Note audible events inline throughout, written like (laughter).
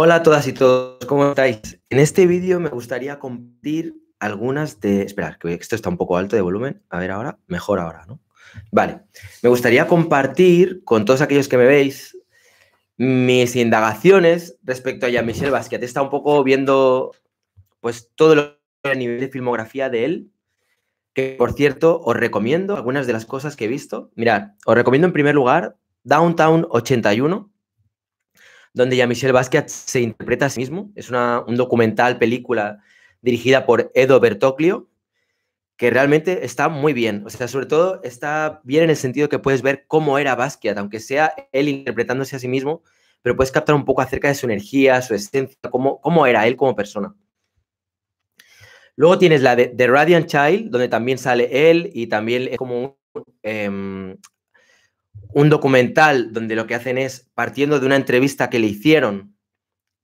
Hola a todas y todos, ¿cómo estáis? En este vídeo me gustaría compartir algunas de... esperar que esto está un poco alto de volumen. A ver ahora, mejor ahora, ¿no? Vale, me gustaría compartir con todos aquellos que me veis mis indagaciones respecto a Jean-Michel Basquiat. Está un poco viendo pues todo el nivel de filmografía de él, que por cierto os recomiendo algunas de las cosas que he visto. Mirad, os recomiendo en primer lugar Downtown 81, donde ya michel Basquiat se interpreta a sí mismo. Es una, un documental, película dirigida por Edo Bertoclio, que realmente está muy bien. O sea, sobre todo está bien en el sentido que puedes ver cómo era Basquiat, aunque sea él interpretándose a sí mismo, pero puedes captar un poco acerca de su energía, su esencia, cómo, era él como persona. Luego tienes la de The Radiant Child, donde también sale él y también es como un, em, un documental donde lo que hacen es, partiendo de una entrevista que le hicieron,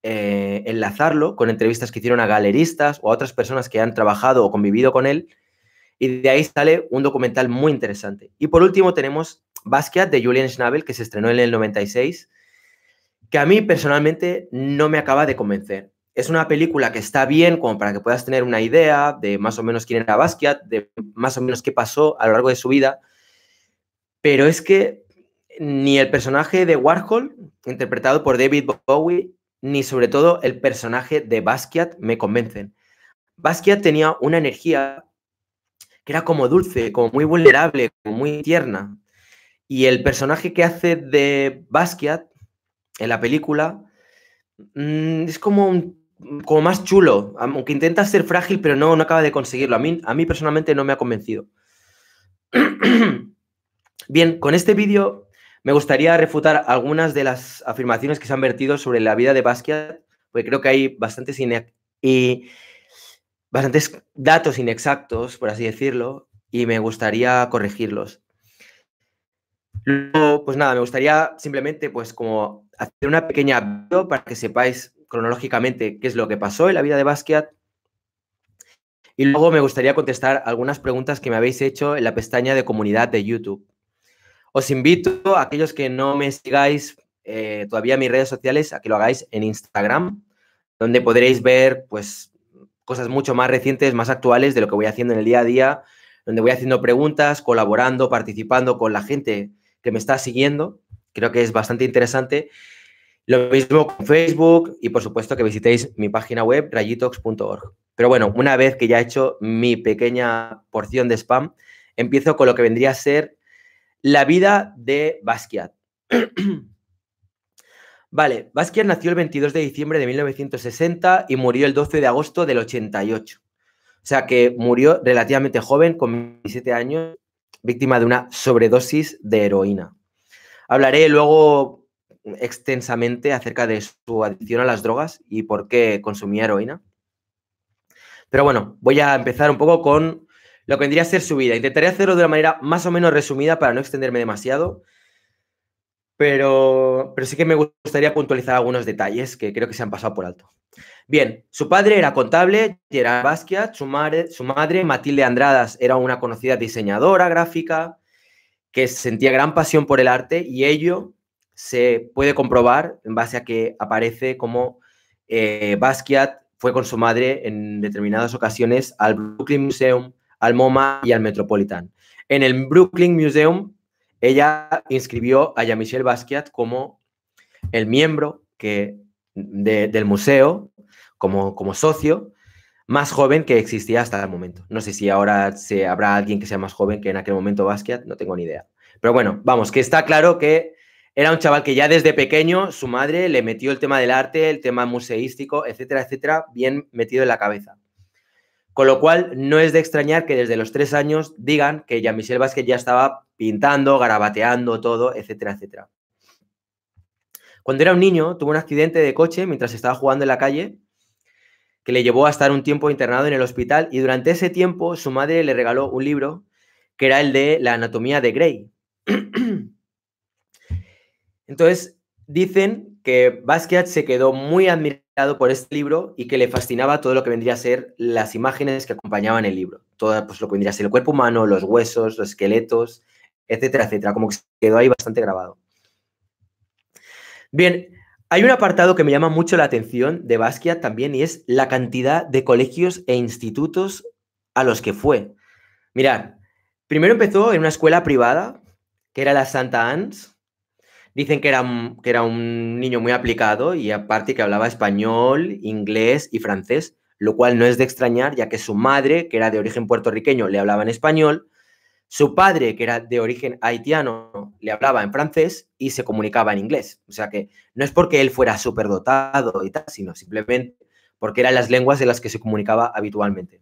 eh, enlazarlo con entrevistas que hicieron a galeristas o a otras personas que han trabajado o convivido con él. Y de ahí sale un documental muy interesante. Y por último tenemos Basquiat de Julian Schnabel, que se estrenó en el 96, que a mí personalmente no me acaba de convencer. Es una película que está bien como para que puedas tener una idea de más o menos quién era Basquiat, de más o menos qué pasó a lo largo de su vida, pero es que ni el personaje de Warhol, interpretado por David Bowie, ni sobre todo el personaje de Basquiat me convencen. Basquiat tenía una energía que era como dulce, como muy vulnerable, como muy tierna. Y el personaje que hace de Basquiat en la película mm, es como, como más chulo, aunque intenta ser frágil, pero no, no acaba de conseguirlo. A mí, a mí personalmente no me ha convencido. (clears throat) Bien, con este vídeo me gustaría refutar algunas de las afirmaciones que se han vertido sobre la vida de Basquiat, porque creo que hay bastantes, y bastantes datos inexactos, por así decirlo, y me gustaría corregirlos. Luego, pues nada, me gustaría simplemente, pues como hacer una pequeña video para que sepáis cronológicamente qué es lo que pasó en la vida de Basquiat. Y luego me gustaría contestar algunas preguntas que me habéis hecho en la pestaña de comunidad de YouTube. Os invito a aquellos que no me sigáis eh, todavía en mis redes sociales a que lo hagáis en Instagram, donde podréis ver pues cosas mucho más recientes, más actuales de lo que voy haciendo en el día a día, donde voy haciendo preguntas, colaborando, participando con la gente que me está siguiendo. Creo que es bastante interesante. Lo mismo con Facebook y por supuesto que visitéis mi página web rayitox.org. Pero bueno, una vez que ya he hecho mi pequeña porción de spam, empiezo con lo que vendría a ser la vida de Basquiat. (clears throat) vale, Basquiat nació el 22 de diciembre de 1960 y murió el 12 de agosto del 88. O sea que murió relativamente joven, con 17 años, víctima de una sobredosis de heroína. Hablaré luego extensamente acerca de su adicción a las drogas y por qué consumía heroína. Pero bueno, voy a empezar un poco con lo que vendría a ser su vida. Intentaré hacerlo de una manera más o menos resumida para no extenderme demasiado, pero, pero sí que me gustaría puntualizar algunos detalles que creo que se han pasado por alto. Bien, su padre era contable, era Basquiat, su madre, su madre Matilde Andradas, era una conocida diseñadora gráfica que sentía gran pasión por el arte y ello se puede comprobar en base a que aparece como eh, Basquiat fue con su madre en determinadas ocasiones al Brooklyn Museum al MoMA y al Metropolitan. En el Brooklyn Museum, ella inscribió a Jean-Michel Basquiat como el miembro que, del museo, como, como socio, más joven que existía hasta el momento. No sé si ahora se, habrá alguien que sea más joven que en aquel momento Basquiat, no tengo ni idea. Pero bueno, vamos, que está claro que era un chaval que ya desde pequeño su madre le metió el tema del arte, el tema museístico, etcétera, etcétera, bien metido en la cabeza. Con lo cual, no es de extrañar que desde los tres años digan que Jean-Michel Vázquez ya estaba pintando, garabateando todo, etcétera, etcétera. Cuando era un niño, tuvo un accidente de coche mientras estaba jugando en la calle que le llevó a estar un tiempo internado en el hospital y durante ese tiempo su madre le regaló un libro que era el de la anatomía de Gray. (clears throat) Entonces, dicen que Basquiat se quedó muy admirado por este libro y que le fascinaba todo lo que vendría a ser las imágenes que acompañaban el libro. Todo pues, lo que vendría a ser el cuerpo humano, los huesos, los esqueletos, etcétera, etcétera. Como que se quedó ahí bastante grabado. Bien, hay un apartado que me llama mucho la atención de Basquiat también y es la cantidad de colegios e institutos a los que fue. Mirad, primero empezó en una escuela privada, que era la Santa Anne's, Dicen que era, un, que era un niño muy aplicado y aparte que hablaba español, inglés y francés, lo cual no es de extrañar, ya que su madre, que era de origen puertorriqueño, le hablaba en español, su padre, que era de origen haitiano, le hablaba en francés y se comunicaba en inglés. O sea que no es porque él fuera superdotado y tal, sino simplemente porque eran las lenguas en las que se comunicaba habitualmente.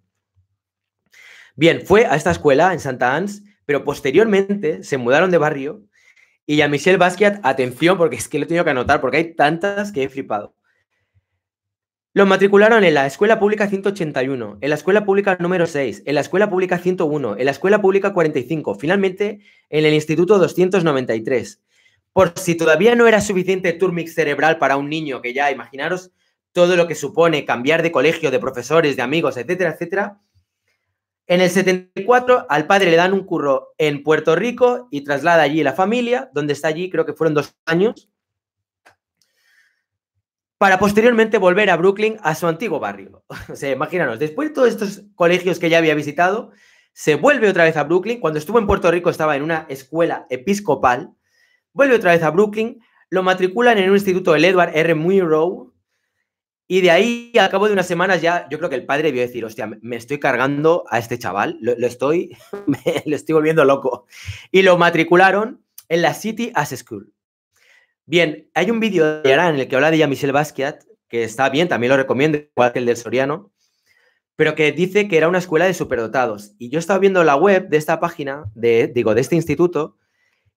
Bien, fue a esta escuela en Santa Ans, pero posteriormente se mudaron de barrio y a Michelle Basquiat, atención, porque es que lo he tenido que anotar, porque hay tantas que he flipado. Los matricularon en la Escuela Pública 181, en la Escuela Pública número 6, en la Escuela Pública 101, en la Escuela Pública 45, finalmente en el Instituto 293. Por si todavía no era suficiente turmix cerebral para un niño, que ya imaginaros todo lo que supone cambiar de colegio, de profesores, de amigos, etcétera, etcétera, en el 74 al padre le dan un curro en Puerto Rico y traslada allí la familia, donde está allí, creo que fueron dos años, para posteriormente volver a Brooklyn a su antiguo barrio. (laughs) O sea, imagínanos, después de todos estos colegios que ya había visitado, se vuelve otra vez a Brooklyn. Cuando estuvo en Puerto Rico estaba en una escuela episcopal, vuelve otra vez a Brooklyn, lo matriculan en un instituto, del Edward R. Murrow, y de ahí, al cabo de unas semanas, ya yo creo que el padre vio decir, hostia, me estoy cargando a este chaval, lo, estoy, (laughs) estoy volviendo loco. Y lo matricularon en la City As School. Bien, hay un vídeo de Yara en el que habla de jean Michelle Basquiat, que está bien, también lo recomiendo, igual que el del Soriano, pero que dice que era una escuela de superdotados. Y yo estaba viendo la web de esta página, de, digo, de este instituto,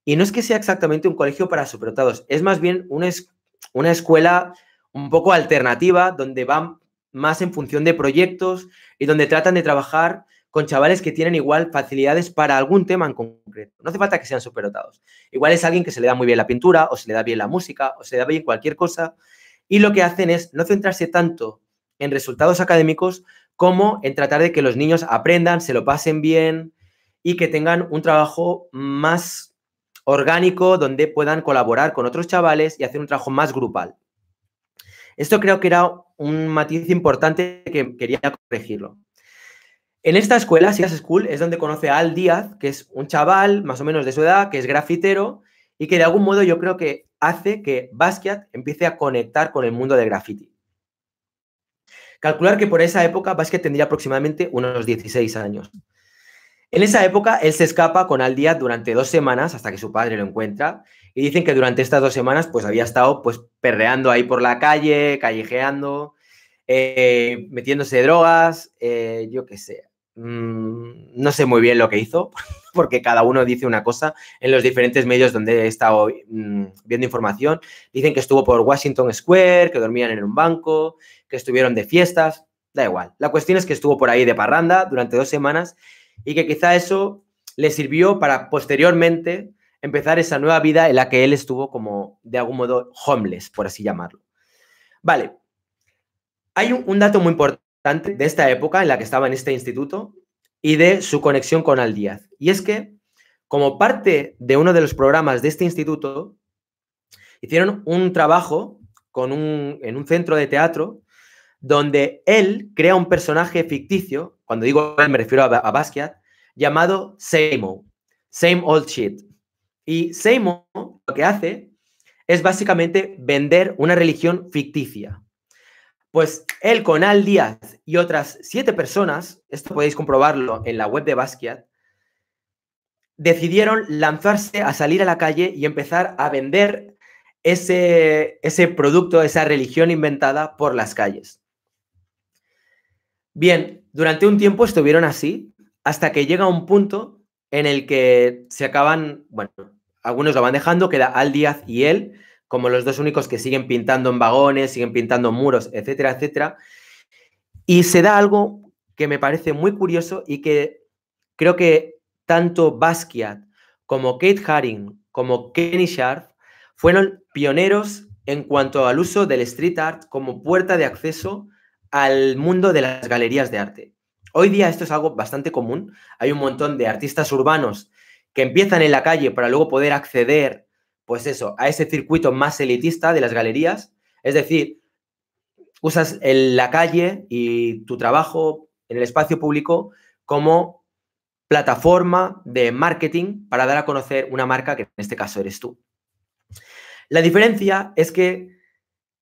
y no es que sea exactamente un colegio para superdotados, es más bien una escuela un poco alternativa, donde van más en función de proyectos y donde tratan de trabajar con chavales que tienen igual facilidades para algún tema en concreto. No hace falta que sean superotados. Igual es alguien que se le da muy bien la pintura, o se le da bien la música, o se le da bien cualquier cosa. Y lo que hacen es no centrarse tanto en resultados académicos como en tratar de que los niños aprendan, se lo pasen bien y que tengan un trabajo más orgánico donde puedan colaborar con otros chavales y hacer un trabajo más grupal. Esto creo que era un matiz importante que quería corregirlo. En esta escuela, Sias School, es donde conoce a Al Díaz, que es un chaval más o menos de su edad, que es grafitero y que de algún modo yo creo que hace que Basquiat empiece a conectar con el mundo del graffiti. Calcular que por esa época Basquiat tendría aproximadamente unos 16 años. En esa época, él se escapa con Al durante dos semanas hasta que su padre lo encuentra. Y dicen que durante estas dos semanas, pues había estado pues, perreando ahí por la calle, callejeando, eh, metiéndose drogas, eh, yo qué sé. Mm, no sé muy bien lo que hizo, (laughs) porque cada uno dice una cosa en los diferentes medios donde he estado mm, viendo información. Dicen que estuvo por Washington Square, que dormían en un banco, que estuvieron de fiestas. Da igual. La cuestión es que estuvo por ahí de parranda durante dos semanas y que quizá eso le sirvió para posteriormente empezar esa nueva vida en la que él estuvo como de algún modo homeless, por así llamarlo. Vale, hay un, dato muy importante de esta época en la que estaba en este instituto y de su conexión con Díaz. Y es que, como parte de uno de los programas de este instituto, hicieron un trabajo con en un centro de teatro donde él crea un personaje ficticio, cuando digo él me refiero a, Basquiat, llamado Seimo, Same Old Shit. Y Seimo lo que hace es básicamente vender una religión ficticia. Pues él con Al Díaz y otras siete personas, esto podéis comprobarlo en la web de Basquiat, decidieron lanzarse a salir a la calle y empezar a vender ese, ese producto, esa religión inventada por las calles. Bien, durante un tiempo estuvieron así hasta que llega un punto en el que se acaban, bueno, algunos lo van dejando, queda Al Díaz y él como los dos únicos que siguen pintando en vagones, siguen pintando muros, etcétera, etcétera. Y se da algo que me parece muy curioso y que creo que tanto Basquiat como Kate Haring, como Kenny Sharp, fueron pioneros en cuanto al uso del street art como puerta de acceso al mundo de las galerías de arte. Hoy día esto es algo bastante común. Hay un montón de artistas urbanos que empiezan en la calle para luego poder acceder, pues eso, a ese circuito más elitista de las galerías. Es decir, usas la calle y tu trabajo en el espacio público como plataforma de marketing para dar a conocer una marca que en este caso eres tú. La diferencia es que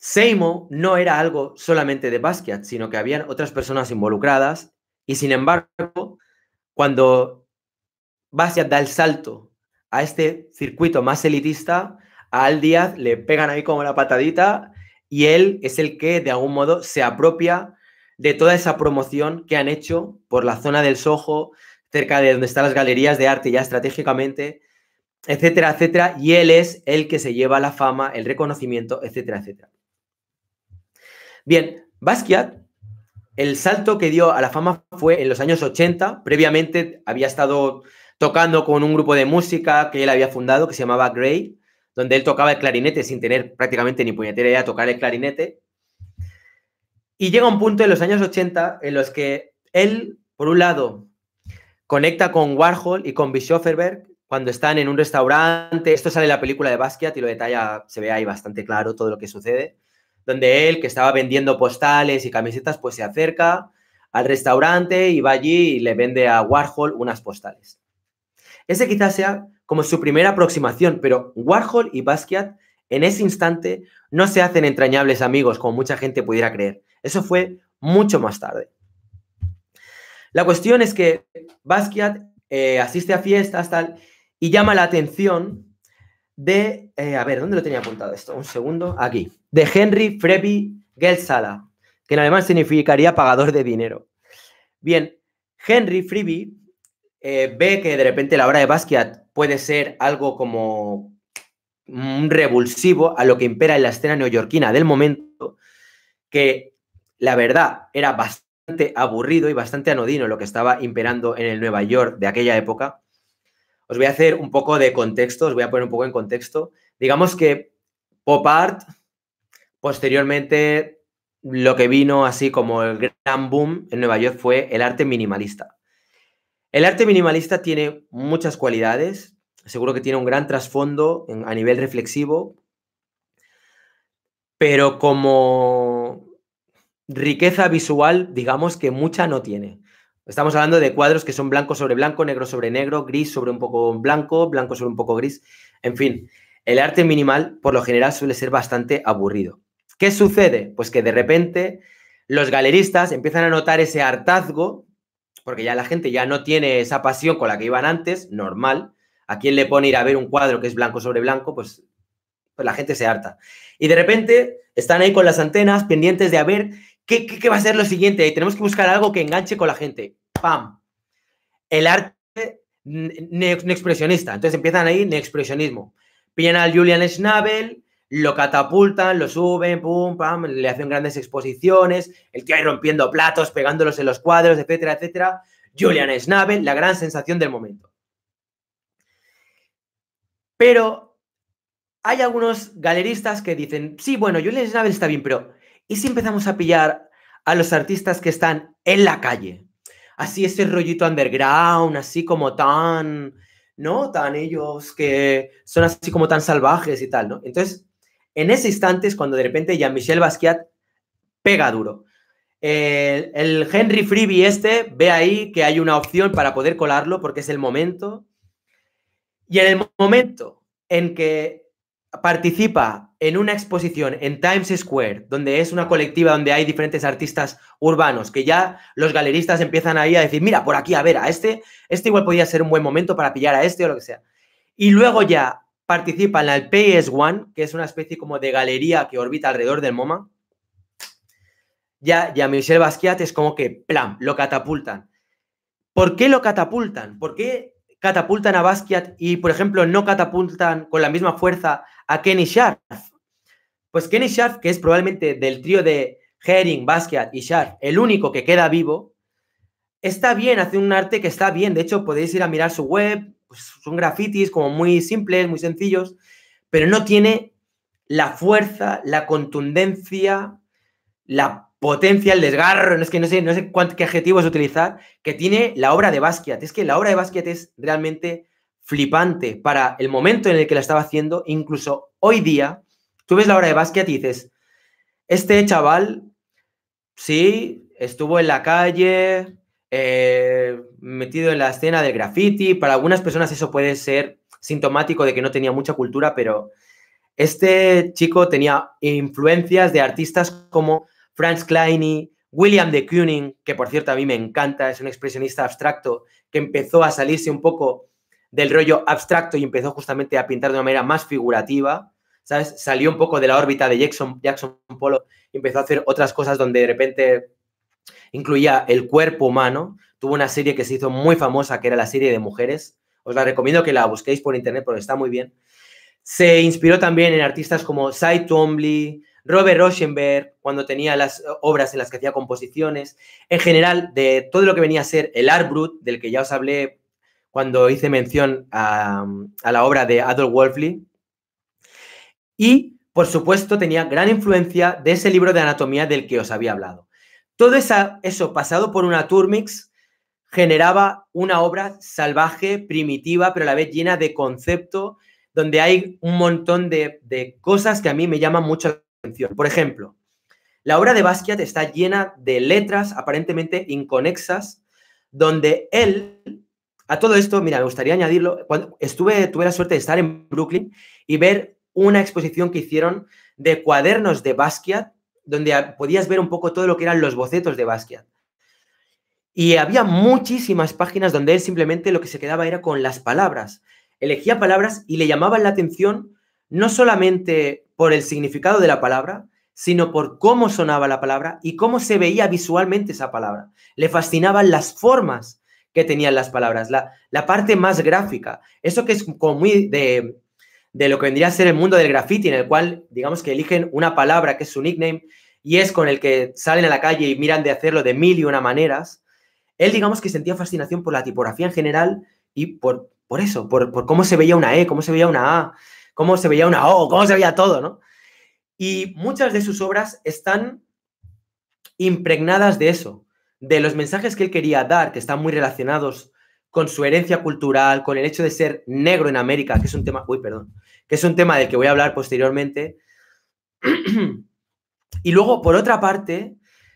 Seimo no era algo solamente de Basquiat, sino que habían otras personas involucradas y sin embargo, cuando Basquiat da el salto a este circuito más elitista, a Al Díaz le pegan ahí como la patadita y él es el que de algún modo se apropia de toda esa promoción que han hecho por la zona del Soho, cerca de donde están las galerías de arte ya estratégicamente, etcétera, etcétera, y él es el que se lleva la fama, el reconocimiento, etcétera, etcétera. Bien, Basquiat, el salto que dio a la fama fue en los años 80. Previamente había estado tocando con un grupo de música que él había fundado que se llamaba Gray, donde él tocaba el clarinete sin tener prácticamente ni puñetera idea de tocar el clarinete. Y llega un punto en los años 80 en los que él, por un lado, conecta con Warhol y con Bischofferberg cuando están en un restaurante. Esto sale en la película de Basquiat y lo detalla, se ve ahí bastante claro todo lo que sucede donde él, que estaba vendiendo postales y camisetas, pues se acerca al restaurante y va allí y le vende a Warhol unas postales. Ese quizás sea como su primera aproximación, pero Warhol y Basquiat en ese instante no se hacen entrañables amigos como mucha gente pudiera creer. Eso fue mucho más tarde. La cuestión es que Basquiat eh, asiste a fiestas tal, y llama la atención de, eh, a ver, ¿dónde lo tenía apuntado esto? Un segundo, aquí, de Henry Frevi Gelsala, que en alemán significaría pagador de dinero. Bien, Henry Freebie eh, ve que de repente la obra de Basquiat puede ser algo como un revulsivo a lo que impera en la escena neoyorquina del momento, que la verdad era bastante aburrido y bastante anodino lo que estaba imperando en el Nueva York de aquella época, os voy a hacer un poco de contexto, os voy a poner un poco en contexto. Digamos que pop art, posteriormente, lo que vino así como el gran boom en Nueva York fue el arte minimalista. El arte minimalista tiene muchas cualidades, seguro que tiene un gran trasfondo a nivel reflexivo, pero como riqueza visual, digamos que mucha no tiene. Estamos hablando de cuadros que son blanco sobre blanco, negro sobre negro, gris sobre un poco blanco, blanco sobre un poco gris. En fin, el arte minimal por lo general suele ser bastante aburrido. ¿Qué sucede? Pues que de repente los galeristas empiezan a notar ese hartazgo, porque ya la gente ya no tiene esa pasión con la que iban antes, normal. ¿A quién le pone ir a ver un cuadro que es blanco sobre blanco? Pues, pues la gente se harta. Y de repente están ahí con las antenas pendientes de haber... ¿Qué, va a ser lo siguiente? Tenemos que buscar algo que enganche con la gente. ¡Pam! El arte expresionista. Entonces empiezan ahí expresionismo. Pillan al Julian Schnabel, lo catapultan, lo suben, pum, pam, le hacen grandes exposiciones, el que ahí rompiendo platos, pegándolos en los cuadros, etcétera, etcétera. Julian Schnabel, la gran sensación del momento. Pero hay algunos galeristas que dicen, sí, bueno, Julian Schnabel está bien, pero ¿Y si empezamos a pillar a los artistas que están en la calle? Así ese rollito underground, así como tan, ¿no? Tan ellos que son así como tan salvajes y tal, ¿no? Entonces, en ese instante es cuando de repente Jean-Michel Basquiat pega duro. El, el Henry Freebie este ve ahí que hay una opción para poder colarlo porque es el momento. Y en el momento en que participa en una exposición en Times Square, donde es una colectiva donde hay diferentes artistas urbanos, que ya los galeristas empiezan ahí a decir, mira, por aquí, a ver, a este, este igual podría ser un buen momento para pillar a este o lo que sea. Y luego ya participa en el PS1, que es una especie como de galería que orbita alrededor del MoMA. Ya, ya Michel Basquiat es como que, plan, lo catapultan. ¿Por qué lo catapultan? ¿Por qué catapultan a Basquiat y, por ejemplo, no catapultan con la misma fuerza a Kenny Sharp? Pues Kenny Sharp, que es probablemente del trío de Herring, Basquiat y Sharp, el único que queda vivo, está bien, hace un arte que está bien. De hecho, podéis ir a mirar su web, pues son grafitis como muy simples, muy sencillos, pero no tiene la fuerza, la contundencia, la potencia, el desgarro, no es que no sé, no sé cuánto, qué adjetivos utilizar, que tiene la obra de Basquiat. Es que la obra de Basquiat es realmente flipante para el momento en el que la estaba haciendo, incluso hoy día, tú ves la obra de Basquiat y dices, este chaval, sí, estuvo en la calle, eh, metido en la escena del graffiti, para algunas personas eso puede ser sintomático de que no tenía mucha cultura, pero este chico tenía influencias de artistas como Franz Kleine, William de Kooning, que por cierto a mí me encanta, es un expresionista abstracto que empezó a salirse un poco del rollo abstracto y empezó justamente a pintar de una manera más figurativa, ¿sabes? Salió un poco de la órbita de Jackson, Jackson Polo, empezó a hacer otras cosas donde de repente incluía el cuerpo humano, tuvo una serie que se hizo muy famosa, que era la serie de mujeres, os la recomiendo que la busquéis por internet porque está muy bien. Se inspiró también en artistas como Cy Twombly, Robert Rosenberg, cuando tenía las obras en las que hacía composiciones, en general, de todo lo que venía a ser el art brut, del que ya os hablé cuando hice mención a, la obra de Adolf Wolfley. Y, por supuesto, tenía gran influencia de ese libro de anatomía del que os había hablado. Todo esa, eso pasado por una Turmix generaba una obra salvaje, primitiva, pero a la vez llena de concepto, donde hay un montón de, de, cosas que a mí me llaman mucho por ejemplo, la obra de Basquiat está llena de letras aparentemente inconexas, donde él, a todo esto, mira, me gustaría añadirlo, estuve, tuve la suerte de estar en Brooklyn y ver una exposición que hicieron de cuadernos de Basquiat, donde podías ver un poco todo lo que eran los bocetos de Basquiat. Y había muchísimas páginas donde él simplemente lo que se quedaba era con las palabras. Elegía palabras y le llamaban la atención no solamente por el significado de la palabra, sino por cómo sonaba la palabra y cómo se veía visualmente esa palabra. Le fascinaban las formas que tenían las palabras, la, la parte más gráfica, eso que es como muy de, de lo que vendría a ser el mundo del graffiti, en el cual, digamos que eligen una palabra que es su nickname y es con el que salen a la calle y miran de hacerlo de mil y una maneras. Él, digamos que sentía fascinación por la tipografía en general y por, por eso, por, por cómo se veía una E, cómo se veía una A cómo se veía una O, cómo se veía todo, ¿no? Y muchas de sus obras están impregnadas de eso, de los mensajes que él quería dar, que están muy relacionados con su herencia cultural, con el hecho de ser negro en América, que es un tema, uy, perdón, que es un tema del que voy a hablar posteriormente. (clears throat) y luego, por otra parte,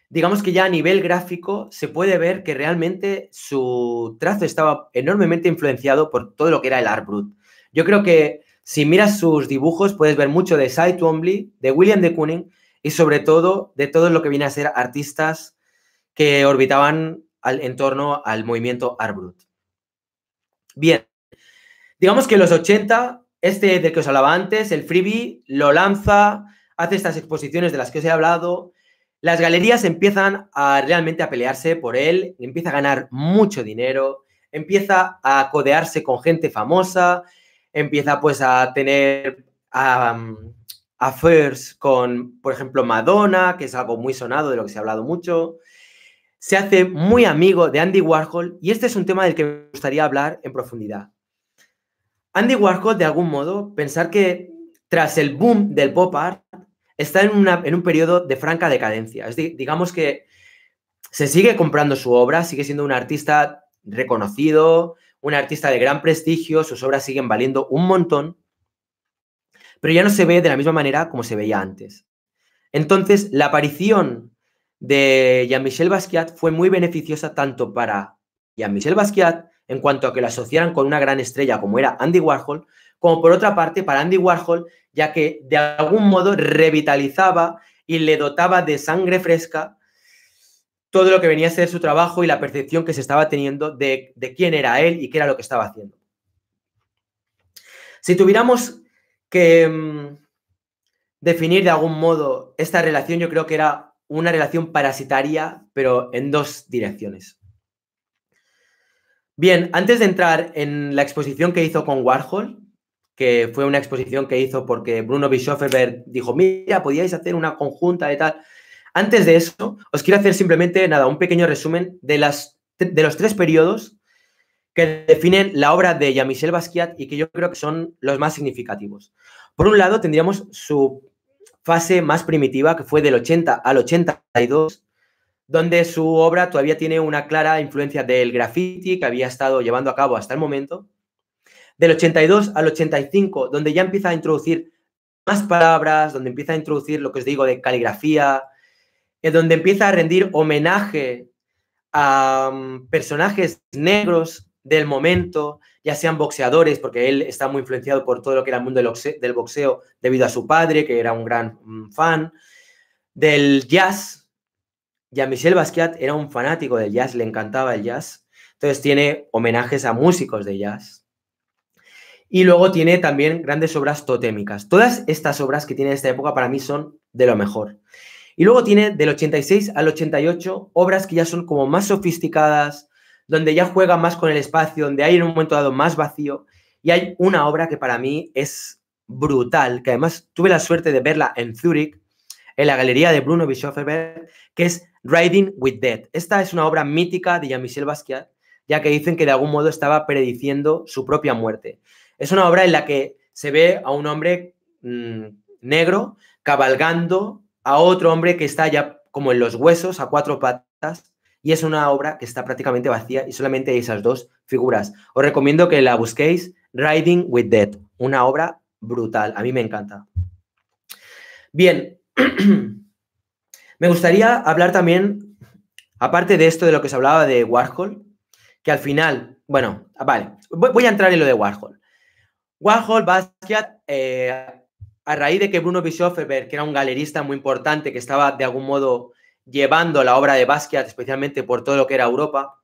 digamos que ya a nivel gráfico se puede ver que realmente su trazo estaba enormemente influenciado por todo lo que era el art brut. Yo creo que si miras sus dibujos, puedes ver mucho de Cy Twombly, de William de Kooning y sobre todo de todo lo que viene a ser artistas que orbitaban en torno al movimiento Art Bien, digamos que en los 80, este del que os hablaba antes, el Freebie, lo lanza, hace estas exposiciones de las que os he hablado, las galerías empiezan a realmente a pelearse por él, empieza a ganar mucho dinero, empieza a codearse con gente famosa, empieza pues a tener a affairs con, por ejemplo, Madonna, que es algo muy sonado, de lo que se ha hablado mucho. Se hace muy amigo de Andy Warhol y este es un tema del que me gustaría hablar en profundidad. Andy Warhol, de algún modo, pensar que tras el boom del pop art, está en, una, en un periodo de franca decadencia. Es digamos que se sigue comprando su obra, sigue siendo un artista reconocido, un artista de gran prestigio, sus obras siguen valiendo un montón, pero ya no se ve de la misma manera como se veía antes. Entonces, la aparición de Jean-Michel Basquiat fue muy beneficiosa tanto para Jean-Michel Basquiat, en cuanto a que lo asociaran con una gran estrella como era Andy Warhol, como por otra parte para Andy Warhol, ya que de algún modo revitalizaba y le dotaba de sangre fresca todo lo que venía a ser su trabajo y la percepción que se estaba teniendo de, quién era él y qué era lo que estaba haciendo. Si tuviéramos que mm, definir de algún modo esta relación, yo creo que era una relación parasitaria, pero en dos direcciones. Bien, antes de entrar en la exposición que hizo con Warhol, que fue una exposición que hizo porque Bruno Bischofferberg dijo, mira, podíais hacer una conjunta de tal. Antes de eso, os quiero hacer simplemente nada, un pequeño resumen de, las, de los tres periodos que definen la obra de Jean-Michel Basquiat y que yo creo que son los más significativos. Por un lado, tendríamos su fase más primitiva, que fue del 80 al 82, donde su obra todavía tiene una clara influencia del graffiti que había estado llevando a cabo hasta el momento. Del 82 al 85, donde ya empieza a introducir más palabras, donde empieza a introducir lo que os digo de caligrafía, en donde empieza a rendir homenaje a mm, personajes negros del momento, ya sean boxeadores, porque él está muy influenciado por todo lo que era el mundo del boxeo, debido a su padre, que era un gran mm, fan, del jazz. a michel Basquiat era un fanático del jazz, le encantaba el jazz. Entonces tiene homenajes a músicos de jazz. Y luego tiene también grandes obras totémicas. Todas estas obras que tiene en esta época para mí son de lo mejor. Y luego tiene del 86 al 88 obras que ya son como más sofisticadas, donde ya juega más con el espacio, donde hay en un momento dado más vacío. Y hay una obra que para mí es brutal, que además tuve la suerte de verla en Zurich, en la galería de Bruno Bischofferberg, que es Riding with Death. Esta es una obra mítica de Jean-Michel Basquiat, ya que dicen que de algún modo estaba prediciendo su propia muerte. Es una obra en la que se ve a un hombre mm, negro cabalgando a otro hombre que está ya como en los huesos, a cuatro patas, y es una obra que está prácticamente vacía y solamente hay esas dos figuras. Os recomiendo que la busquéis, Riding with Dead, una obra brutal, a mí me encanta. Bien, (clears throat) me gustaría hablar también, aparte de esto de lo que os hablaba de Warhol, que al final, bueno, vale, voy, a entrar en lo de Warhol. Warhol, Basquiat, eh, a raíz de que Bruno Bischofferberg, que era un galerista muy importante, que estaba de algún modo llevando la obra de Basquiat, especialmente por todo lo que era Europa,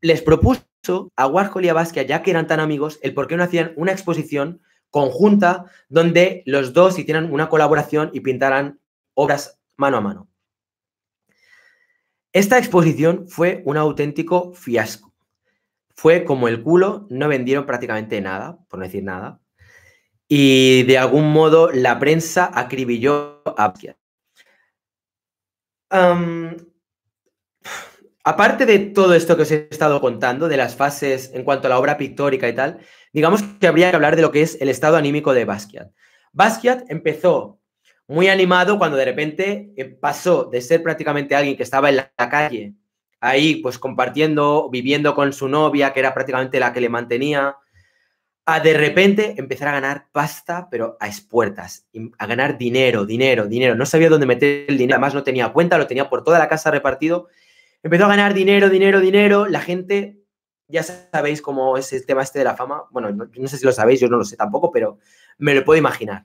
les propuso a Warhol y a Basquiat, ya que eran tan amigos, el por qué no hacían una exposición conjunta donde los dos hicieran una colaboración y pintaran obras mano a mano. Esta exposición fue un auténtico fiasco. Fue como el culo, no vendieron prácticamente nada, por no decir nada y de algún modo la prensa acribilló a Basquiat. aparte de todo esto que os he estado contando, de las fases en cuanto a la obra pictórica y tal, digamos que habría que hablar de lo que es el estado anímico de Basquiat. Basquiat empezó muy animado cuando de repente eh, pasó de ser prácticamente alguien que estaba en la calle, ahí pues compartiendo, viviendo con su novia, que era prácticamente la que le mantenía, a de repente empezar a ganar pasta, pero a espuertas a ganar dinero, dinero, dinero. No sabía dónde meter el dinero, además no tenía cuenta, lo tenía por toda la casa repartido. Empezó a ganar dinero, dinero, dinero. La gente, ya sabéis cómo es el tema este de la fama. Bueno, no, sé si lo sabéis, yo no lo sé tampoco, pero me lo puedo imaginar.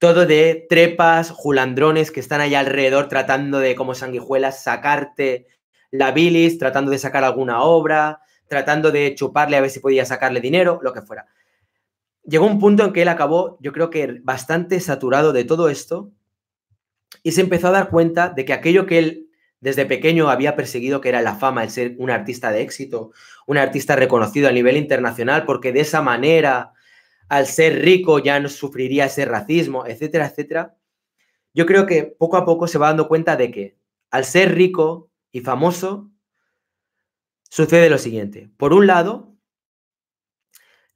Todo de trepas, julandrones que están allá alrededor tratando de, como sanguijuelas, sacarte la bilis, tratando de sacar alguna obra, tratando de chuparle a ver si podía sacarle dinero, lo que fuera llegó un punto en que él acabó, yo creo que bastante saturado de todo esto, y se empezó a dar cuenta de que aquello que él desde pequeño había perseguido, que era la fama, el ser un artista de éxito, un artista reconocido a nivel internacional, porque de esa manera, al ser rico, ya no sufriría ese racismo, etcétera, etcétera. Yo creo que poco a poco se va dando cuenta de que al ser rico y famoso, sucede lo siguiente. Por un lado,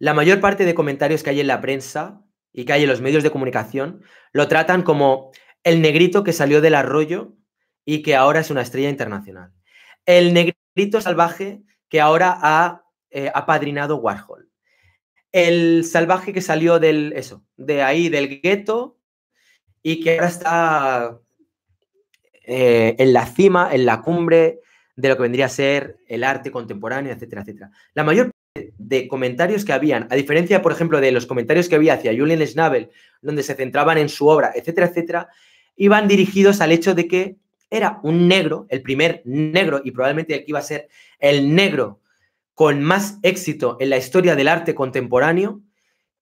la mayor parte de comentarios que hay en la prensa y que hay en los medios de comunicación lo tratan como el negrito que salió del arroyo y que ahora es una estrella internacional. El negrito salvaje que ahora ha eh, apadrinado Warhol. El salvaje que salió del, eso, de ahí, del gueto y que ahora está eh, en la cima, en la cumbre de lo que vendría a ser el arte contemporáneo, etcétera, etcétera. La mayor de comentarios que habían, a diferencia, por ejemplo, de los comentarios que había hacia Julian Schnabel, donde se centraban en su obra, etcétera, etcétera, iban dirigidos al hecho de que era un negro, el primer negro, y probablemente aquí iba a ser el negro con más éxito en la historia del arte contemporáneo,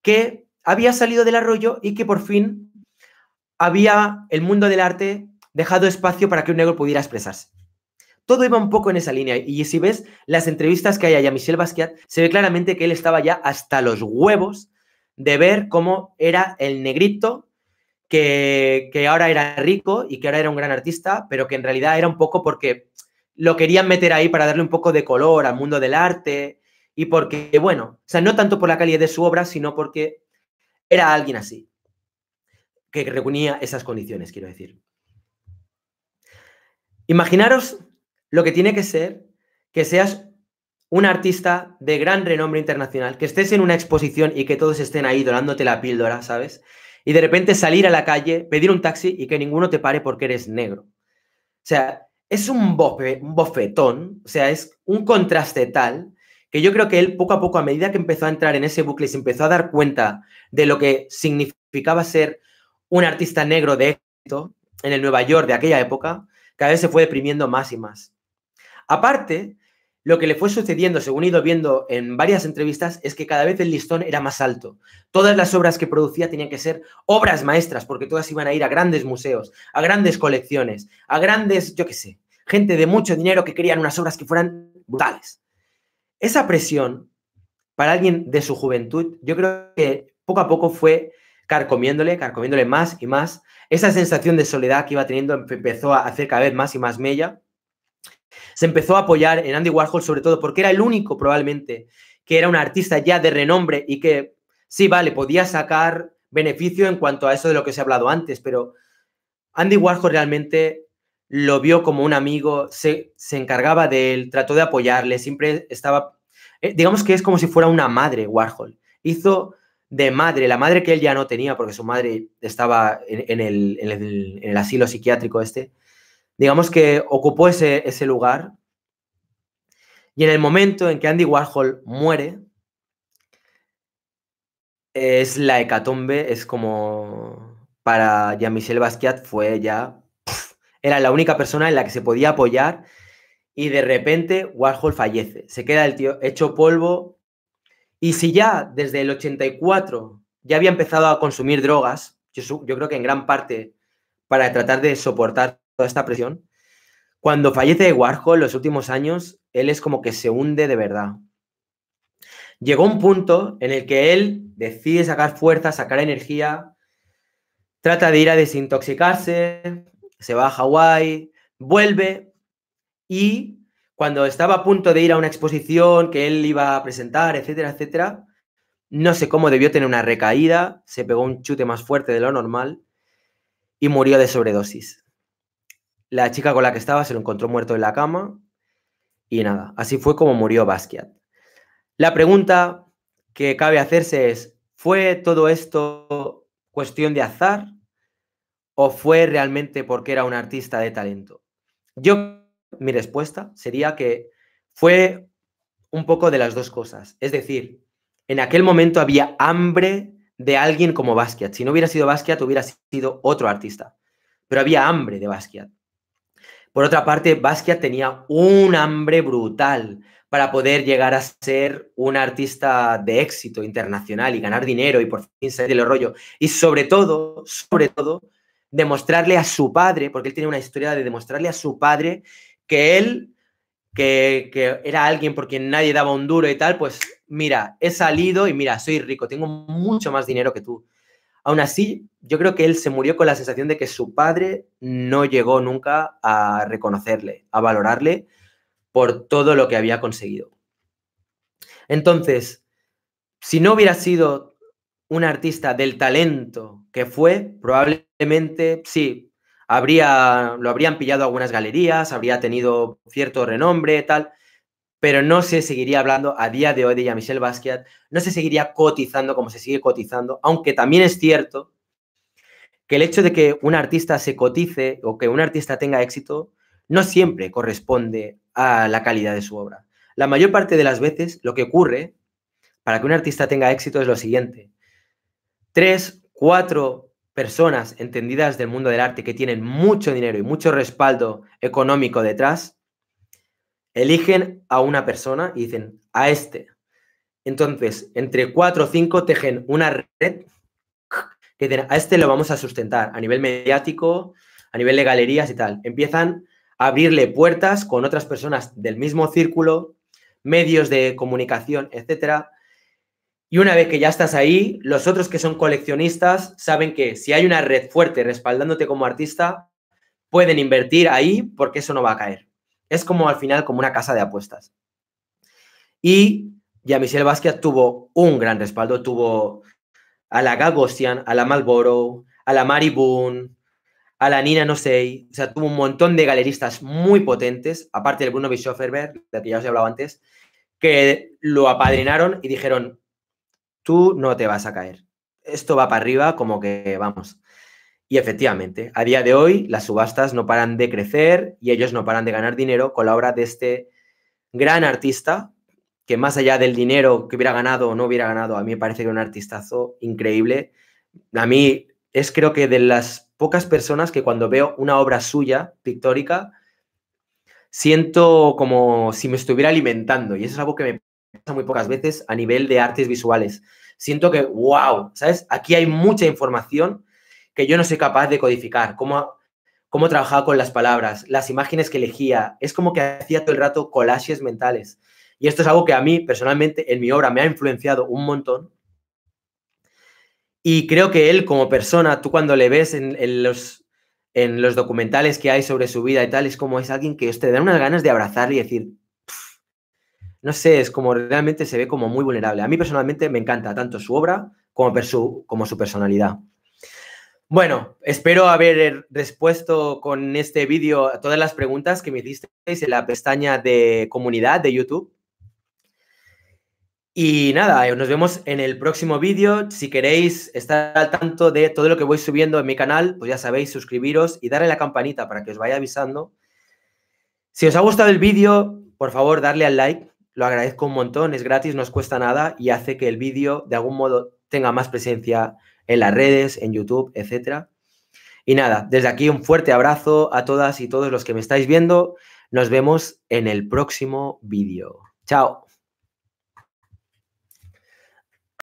que había salido del arroyo y que por fin había el mundo del arte dejado espacio para que un negro pudiera expresarse. Todo iba un poco en esa línea. Y si ves las entrevistas que hay a Michel Basquiat, se ve claramente que él estaba ya hasta los huevos de ver cómo era el negrito que, que, ahora era rico y que ahora era un gran artista, pero que en realidad era un poco porque lo querían meter ahí para darle un poco de color al mundo del arte y porque, bueno, o sea, no tanto por la calidad de su obra, sino porque era alguien así, que reunía esas condiciones, quiero decir. Imaginaros lo que tiene que ser que seas un artista de gran renombre internacional, que estés en una exposición y que todos estén ahí dorándote la píldora, ¿sabes? Y de repente salir a la calle, pedir un taxi y que ninguno te pare porque eres negro. O sea, es un, un bofetón, o sea, es un contraste tal que yo creo que él poco a poco, a medida que empezó a entrar en ese bucle y se empezó a dar cuenta de lo que significaba ser un artista negro de éxito en el Nueva York de aquella época, cada vez se fue deprimiendo más y más. Aparte, lo que le fue sucediendo, según he ido viendo en varias entrevistas, es que cada vez el listón era más alto. Todas las obras que producía tenían que ser obras maestras, porque todas iban a ir a grandes museos, a grandes colecciones, a grandes, yo qué sé, gente de mucho dinero que querían unas obras que fueran brutales. Esa presión, para alguien de su juventud, yo creo que poco a poco fue carcomiéndole, carcomiéndole más y más. Esa sensación de soledad que iba teniendo empezó a hacer cada vez más y más mella. Se empezó a apoyar en Andy Warhol sobre todo porque era el único probablemente que era un artista ya de renombre y que sí, vale, podía sacar beneficio en cuanto a eso de lo que se ha hablado antes, pero Andy Warhol realmente lo vio como un amigo, se, se encargaba de él, trató de apoyarle, siempre estaba, eh, digamos que es como si fuera una madre Warhol. Hizo de madre, la madre que él ya no tenía porque su madre estaba en, el, en el asilo psiquiátrico este digamos que ocupó ese, ese lugar. Y en el momento en que Andy Warhol muere, es la hecatombe, es como para Jean-Michel Basquiat fue ya, era la única persona en la que se podía apoyar y de repente Warhol fallece, se queda el tío hecho polvo y si ya desde el 84 ya había empezado a consumir drogas, yo creo que en gran parte para tratar de soportar esta presión. Cuando fallece Warhol, los últimos años, él es como que se hunde de verdad. Llegó un punto en el que él decide sacar fuerza, sacar energía, trata de ir a desintoxicarse, se va a Hawái, vuelve y cuando estaba a punto de ir a una exposición que él iba a presentar, etcétera, etcétera, no sé cómo debió tener una recaída, se pegó un chute más fuerte de lo normal y murió de sobredosis. La chica con la que estaba se lo encontró muerto en la cama y nada, así fue como murió Basquiat. La pregunta que cabe hacerse es, ¿fue todo esto cuestión de azar o fue realmente porque era un artista de talento? Yo, mi respuesta sería que fue un poco de las dos cosas. Es decir, en aquel momento había hambre de alguien como Basquiat. Si no hubiera sido Basquiat, hubiera sido otro artista. Pero había hambre de Basquiat. Por otra parte, Basquiat tenía un hambre brutal para poder llegar a ser un artista de éxito internacional y ganar dinero y por fin salir del rollo. Y sobre todo, sobre todo, demostrarle a su padre, porque él tiene una historia de demostrarle a su padre que él, que, que era alguien por quien nadie daba un duro y tal, pues mira, he salido y mira, soy rico, tengo mucho más dinero que tú. Aún así, yo creo que él se murió con la sensación de que su padre no llegó nunca a reconocerle, a valorarle por todo lo que había conseguido. Entonces, si no hubiera sido un artista del talento que fue, probablemente sí, habría, lo habrían pillado algunas galerías, habría tenido cierto renombre, tal, pero no se seguiría hablando a día de hoy de Jean-Michel Basquiat, no se seguiría cotizando como se sigue cotizando, aunque también es cierto que el hecho de que un artista se cotice o que un artista tenga éxito no siempre corresponde a la calidad de su obra. La mayor parte de las veces lo que ocurre para que un artista tenga éxito es lo siguiente. Tres, cuatro personas entendidas del mundo del arte que tienen mucho dinero y mucho respaldo económico detrás Eligen a una persona y dicen, a este. Entonces, entre cuatro o cinco tejen una red que dicen, a este lo vamos a sustentar a nivel mediático, a nivel de galerías y tal. Empiezan a abrirle puertas con otras personas del mismo círculo, medios de comunicación, etcétera. Y una vez que ya estás ahí, los otros que son coleccionistas saben que si hay una red fuerte respaldándote como artista, pueden invertir ahí porque eso no va a caer. Es como al final como una casa de apuestas. Y Michelle Vázquez tuvo un gran respaldo, tuvo a la Gagosian, a la Malboro, a la Mary Boone, a la Nina No Sei o sea, tuvo un montón de galeristas muy potentes, aparte del Bruno Bischofferberg, de que ya os he hablado antes, que lo apadrinaron y dijeron, tú no te vas a caer, esto va para arriba como que vamos. Y efectivamente, a día de hoy las subastas no paran de crecer y ellos no paran de ganar dinero con la obra de este gran artista, que más allá del dinero que hubiera ganado o no hubiera ganado, a mí me parece que es un artistazo increíble. A mí es creo que de las pocas personas que cuando veo una obra suya pictórica, siento como si me estuviera alimentando. Y eso es algo que me pasa muy pocas veces a nivel de artes visuales. Siento que, wow, ¿sabes? Aquí hay mucha información que yo no soy capaz de codificar, cómo, cómo trabajaba con las palabras, las imágenes que elegía. Es como que hacía todo el rato collages mentales. Y esto es algo que a mí personalmente en mi obra me ha influenciado un montón. Y creo que él como persona, tú cuando le ves en, los, en los documentales que hay sobre su vida y tal, es como es alguien que te da unas ganas de abrazar y decir, no sé, es como realmente se ve como muy vulnerable. A mí personalmente me encanta tanto su obra como, como su personalidad. Bueno, espero haber eh, respuesto con este vídeo a todas las preguntas que me hicisteis en la pestaña de comunidad de YouTube. Y nada, eh, nos vemos en el próximo vídeo. Si queréis estar al tanto de todo lo que voy subiendo en mi canal, pues ya sabéis, suscribiros y darle la campanita para que os vaya avisando. Si os ha gustado el vídeo, por favor, darle al like. Lo agradezco un montón, es gratis, no os cuesta nada y hace que el vídeo de algún modo tenga más presencia en las redes, en YouTube, etc. Y nada, desde aquí un fuerte abrazo a todas y todos los que me estáis viendo. Nos vemos en el próximo vídeo. Chao.